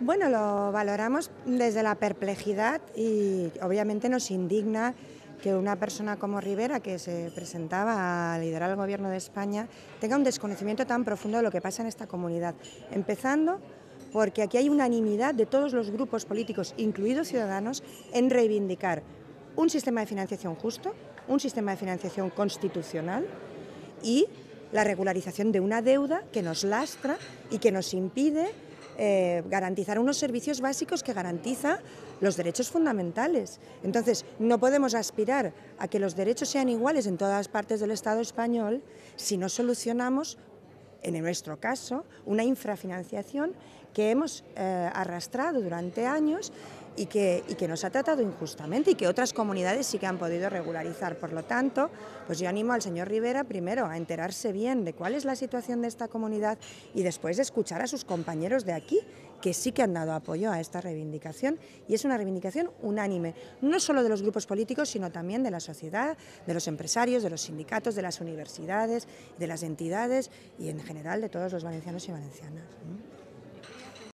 Bueno, lo valoramos desde la perplejidad y obviamente nos indigna que una persona como Rivera, que se presentaba a liderar el gobierno de España, tenga un desconocimiento tan profundo de lo que pasa en esta comunidad. Empezando porque aquí hay unanimidad de todos los grupos políticos, incluidos ciudadanos, en reivindicar un sistema de financiación justo, un sistema de financiación constitucional y la regularización de una deuda que nos lastra y que nos impide eh, garantizar unos servicios básicos que garantiza los derechos fundamentales. Entonces, no podemos aspirar a que los derechos sean iguales en todas partes del Estado español si no solucionamos, en nuestro caso, una infrafinanciación que hemos eh, arrastrado durante años y que, y que nos ha tratado injustamente y que otras comunidades sí que han podido regularizar. Por lo tanto, pues yo animo al señor Rivera primero a enterarse bien de cuál es la situación de esta comunidad y después escuchar a sus compañeros de aquí que sí que han dado apoyo a esta reivindicación y es una reivindicación unánime, no solo de los grupos políticos, sino también de la sociedad, de los empresarios, de los sindicatos, de las universidades, de las entidades y en general de todos los valencianos y valencianas.